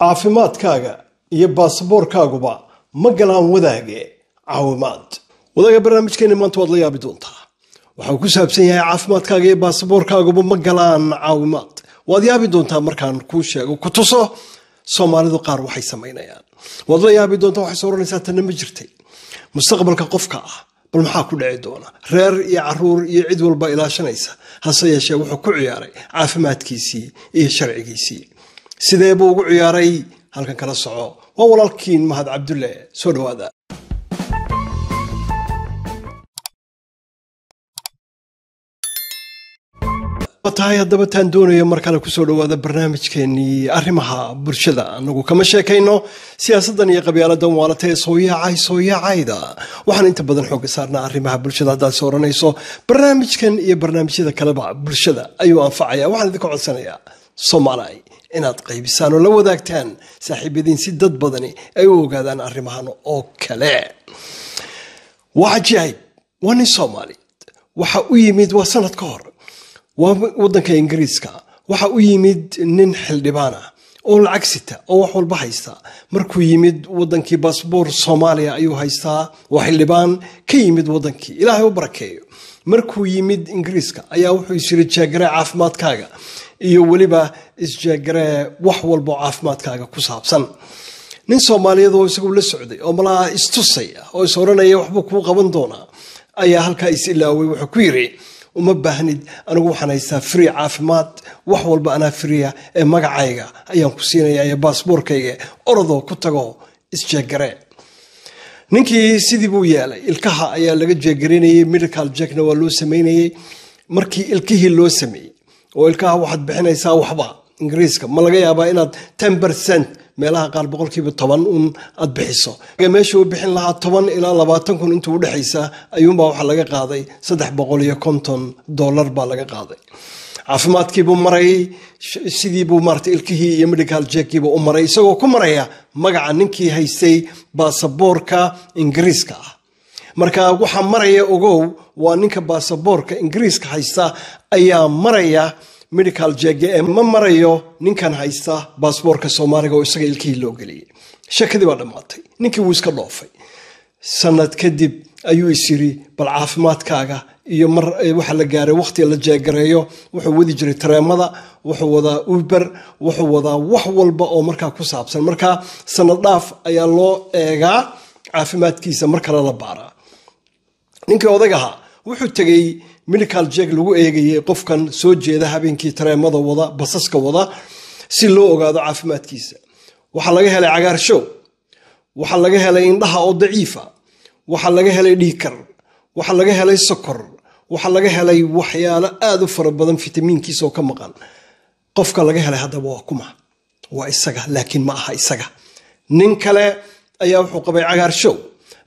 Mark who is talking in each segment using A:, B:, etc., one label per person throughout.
A: caafimaadkaaga iyo baasaboorkaaguba ma galaan wadaage caawimaad wadaga barnaamijkeena maanta waad la yaabi doontaa waxauu ku saabsan yahay caafimaadkaaga iyo baasaboorkaaguba ma galaan caawimaad waad yaabi doontaa markaan kuu sheego ku tuso soomaalidu qaar waxay samaynayaan waad la yaabi doontaa waxays ohanaysaa tanna ma jirtay mustaqbalka qofka ah bal maxaa ku dhici doona reer iyo caruur iyo cid walba ilaashanaysa hase yeeshee wuxuu ku ciyaaray caafimaadkiisii iyo sharcigiisii sidee buu ugu ciyaaray halkan kala soco waa walaalkiin mahad cabdulle soo dhowaada tahay haddaba taan doonayo mar kale kusoo dhawaada barnaamijkeenii arrimaha bulshada anagu kama sheekayno siyaasaddan iyo qabyaaladan waalata ee sooyaacay sooyaacayda waxaan inta badan xooga saarnaa arrimaha bulshada haddaadse odhanayso barnaamijkan iyo barnaamijyada kaleba bulshada ayuu anfacaya waxaan idinka codsanayaa soomaalai inaad qaybisaan oo la wadaagtaan saaxiibyadiin si dad badani ay u ogaadaan arrimahan oo kale waa cajiib waa nin soomaali waxa u yimid waa sanad ka hor waa wadanka ingiriiska waxa u yimid nin xildhibaana oo lacag sita oo wax walba haysta markuu yimid wadankii baasboor soomaaliya ayuu haystaa waa xildhibaan ka yimid wadankii ilaahay u barakeeyo markuu yimid ingiriiska ayaa wuxuu isiri jeegare caafimaadkaaga iyo weliba isjeegaree wax walbao caafimaadkaaga ku saabsan nin soomaaliyaduoo isagu la socday oo malaha istusay oo is oranaya waxbuu kuu qaban doonaa ayaa halkaa is ilaaway wuxuu ku yiri uma baahnid anigu waxaan haystaa fria caafimaad wax walba anaa fria ee magacayga ayaan ku siinaya iyo baasboorkayga orodoo ku tago isjeegaree ninkii sidii buu yeelay ilkaha ayaa laga jeegaraynayay medical jackna waa loo samaynayey markii ilkihii loo sameeyey oo ilkaha waxaad bixinaysaa waxba ingiriiska ma laga yaabaa inaad ten percent meelaha qaar boqolkiiba toban un aad bixiso meesha u bixin lahaa toban ilaa labaatan kun intuu udhexaysa ayuunbaa waxaa laga qaaday saddex boqol iyo konton dollar baa laga qaaday caafimaadkiibuu marayay sidiibuu maarata ilkihii iyo medical jekiiba u maray isagoo ku maraya magaca ninkii haystay baasaboorka ingiriiska ah markaa waxaa maraya ogow waa ninka baasaboorka ingiriiska haysta ayaa maraya medical jege ee ma marayo ninkan haysta baasaboorka soomaaliga oo isaga ilkihii loo geliyay shakadii baa dhammaatay ninkii wuu iska dhoofay sanad kadib ayuu is yiri bal caafimaadkaaga iyo mar waxa la gaaray wakhti la jeegareeyo wuxuu wadi jiray tareemada wuxuu wadaa uber wuxuu wadaa wax walba oo markaa ku saabsan markaa sanad dhaaf ayaa loo eegaa caafimaadkiisa mar kale la baaraa ninkii odagaha wuxuu tegay medical jeg lagu eegayey qofkan soo jeeda habeenkii tareemada wada basaska wada si loo ogaado caafimaadkiisa waxaa laga helay cagaarshow waxaa laga helay indhaha oo daciifa waxaa laga helay dhiikar waxaa laga helay sokor waxaa laga helay waxyaalo aad u fara badan fitamiinkiisaoo ka maqan qofka laga helay haddaba waa kuma waa isaga laakiin ma aha isaga nin kale ayaa wuxuu qabay cagaarshow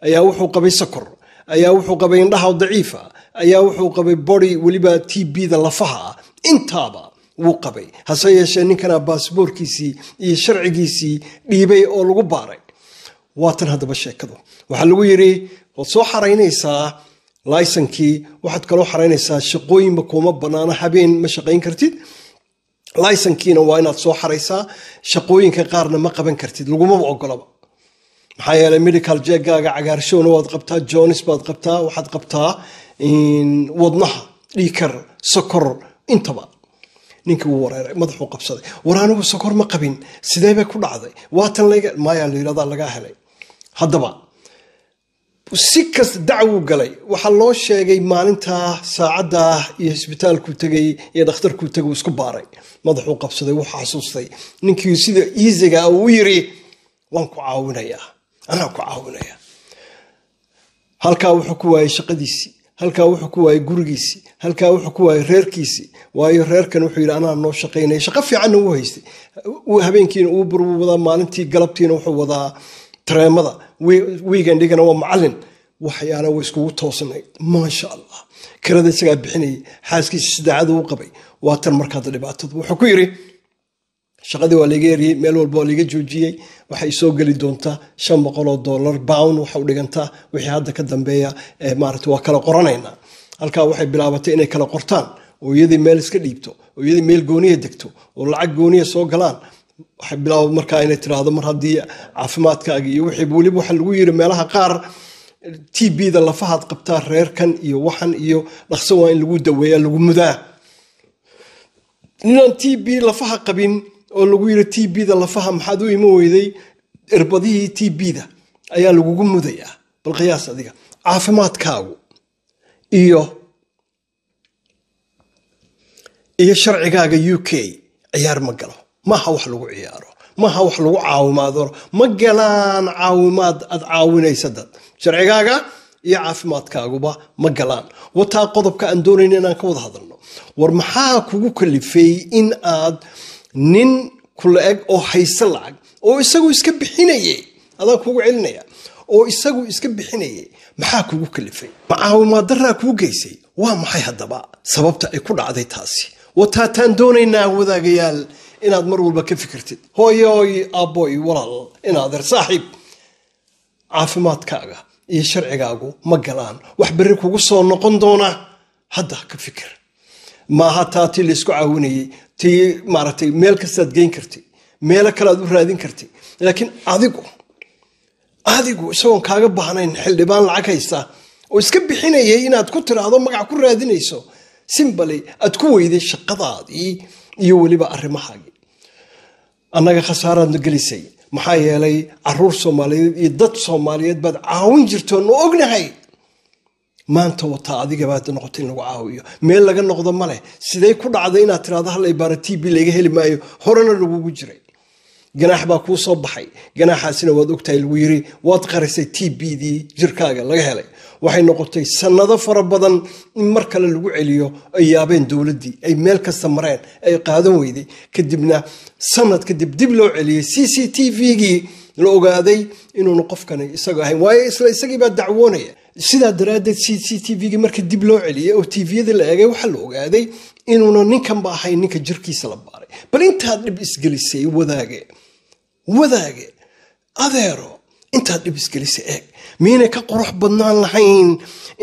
A: ayaa wuxuu qabay sokor ayaa wuxuu qabay indhaha daciifa ayaa wuxuu qabay body weliba t da lafaha ah intaaba wuu qabay hase yeeshee ninkana baasboorkiisii iyo sharcigiisii dhiibay oo lagu baaray waatan haddaba sheekadu waxaa lagu yidhi waad soo xaraynaysaa lysankii waxaad kaloo xaraynaysaa shaqooyinba kuma banaano habeen ma shaqayn kartid lysankiina waa inaad soo xaraysaa shaqooyinka qaarna ma qaban kartid lagumaba ogolaba maxaa yeeley medical jeegaaga cagaarshowna waad qabtaa jonis baad qabtaa waxaad qabtaa wadnaha dhiikar sokor intaba ninkii wuu wareeray madaxuu qabsaday war anigu sokor ma qabin sidee bay ku dhacday waatan layga maayaa la yirahdaa helay haddaba si kasta dacwuu galay waxaa loo sheegay maalintaa saacaddaa iyo isbitaalkuu tegay iyo dhakhtarkuu teguu isku baaray madaxuu qabsaday wuu xasuustay ninkii sida iisiga uu yiri waan ku caawinayaa anaa ku caawinaya halkaa wuxuu ku waayey shaqadiisii halkaa wuxuu ku waayey gurigiisii halkaa wuxuu ku waayey reerkiisii waayo reerkan wuxuu yidhi anaa noo shaqaynaya shaqo fiicanna u haystay habeenkiina uu burbu wadaa maalintii galabtiina wuxuu wadaa tareemada wiigendhigana waa macalin waxyaana way iskugu toosnayd maasha allah kirada isagaa bixinayay xaaskiisa sidaacadu u qabay waa tan markaada dhibaatadu wuxuu ku yidhi shaqadii waa laga eriyey meel walba waa laga joojiyey waxay soo geli doontaa shan boqoloo dollar bown waxa u dhigantaa wixii hadda ka dambeeya maarata waa kala qoranaynaa halkaa waxay bilaabatay inay kala qortaan oo iyadii meel iska dhiibto oo iyadii meel gooniya degto oo lacag gooniya soo galaan waxay bilaaba markaa inay tiraahdo mar haddii caafimaadkaaga iyo wixiiba weliba waxa lagu yiri meelaha qaar t b da lafahaad qabtaa reerkan iyo waxan iyo dhaqso waa in lagu daweeya lagu mudaa inaan t b lafaha qabin oo lagu yiri t b da lafaha maxaad u imo weyday irbadihii t b da ayaa lagugu mudayaa bal adiga caafimaadkaagu iyo iyo sharcigaaga u k ciyaar ma galo maaha wax lagu ciyaaro maaha wax lagu caawimaado ma galaan caawimaad aad caawinaysa dad sharcigaaga iyo caafimaadkaaguba ma galaan wataa qodobka aan doonayna inaan ka wada hadalno war maxaa kugu kalifay in aad nin kula eg oo hayse lacag oo isagu iska bixinayay adaa kugu celinaya oo isagu iska bixinayay maxaa kugu kalifay macaawumaadaraa kuu geysay waa maxay haddaba sababta ay ku dhacday taasi wataataan doonaynaa wadaagayaal inaad mar walba ka fikirtid hooyooy aabboy walaal inaader saaxiib caafimaadkaaga iyo sharcigaagu ma galaan wax berri kugu soo noqon doona hadda ka fikir maaha taati laysku caawinayay ti maaratay meel kastaad geyn kartay meelo kale u raadin kartay laakiin adigu adigu isagoon kaaga baahnayn xildhibaan lacag haysta oo iska bixinayay inaad ku tiraahdo magac ku raadinayso simbali aad ku weyday shaqadaadii iyo weliba arrimahaagii annaga khasaaraadna gelisay maxaa yeelay caruur soomaaliyeed iyo dad soomaaliyeed baad caawin jirto oo ognahay maanta wataa adigabaad noqota in lagu caawiyo meel laga noqdo maleh sidee ku dhacday inaad tiraado hal ibaara t b laga heli maayo horena lagugu jiray ganaax baa kuu soo baxay ganaaxaasina waad ogtahay lagu yiri waad qarisay t b dii jirkaaga laga helay waxay noqotay sanado fara badan in mar kale lagu celiyo ay yaabeen dowladdii ay meel kasta mareen ay qaadan weyday kadibna sanad kadib dib loo celiyey c c t v gii la ogaaday inuunu qofkani isagu ahayn waayo isla isagii baa dacwoonaya sidaa daraaddeed c c t v-gii marka dib loo celiyay oo tviyadii la eegay waxaa la ogaaday inuuna ninkanba ahayn ninka jirkiisa la baaray bal intaad dhib isgelisay wadaage wadaage adeero intaad dhib isgelisay eeg miinay ka qurux badnaan lahayn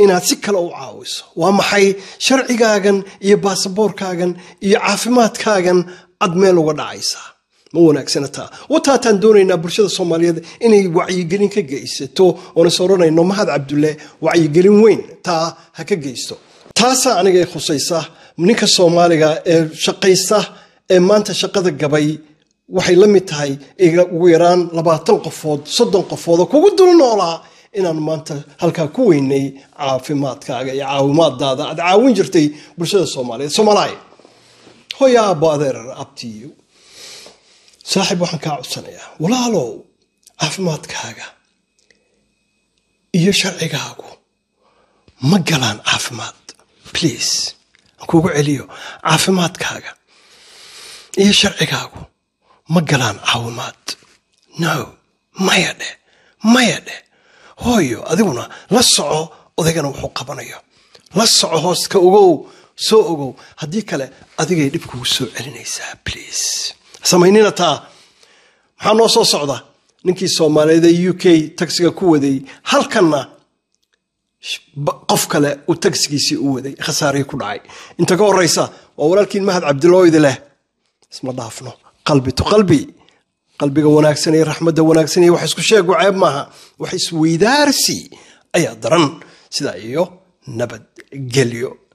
A: inaad si kale u caawiso waa maxay sharcigaagan iyo baasaboorkaagan iyo caafimaadkaagan cad meel uga dhacaysaa ma wanaagsana taa wataataan doonaynaa bulshada soomaaliyeed inay wacyigelin ka geysato oonas odhanayno mahad cabdulle wacyigelin weyn taa ha ka geysto taasaa aniga khusaysa ninka soomaaliga ee shaqaysta ee maanta shaqada gabay waxay la mid tahay ugu yaraan labaatan qofood soddon qofood oo kugu dul noolaa inaan maanta halkaa ku weynay caafimaadkaaga iyo caawimaadaada aad caawin jirtay bulshada soomaaliyeed soomaalaay hoya aabo adeerar saaxiib waxaan kaa codsanayaa walaalow caafimaadkaaga iyo sharcigaagu ma galaan caafimaad please aankuugu celiyo caafimaadkaaga iyo sharcigaagu ma galaan caawimaad no maya dheh maya dheh hooyo adiguna la soco odaygana wuxuu qabanayo la soco hooska ogow soo ogow haddii kale adigay dhib dhibkugu soo celinaysaa please samaynina taa maxaa noo soo socda ninkii soomaaliyeed ee u k tagsiga ku waday halkanna qof kale uu tagsigiisii u waday khasaarihii ku dhacay inta ka horeysa waa walaalkiin mahad cabdilooydi leh isma dhaafno qalbi tu qalbi qalbiga wanaagsan iyo raxmadda wanaagsan iyo wax isku sheegu ceeb maaha wax isweydaarsi ayaa daran sidaa iyo nabad nabadgelyo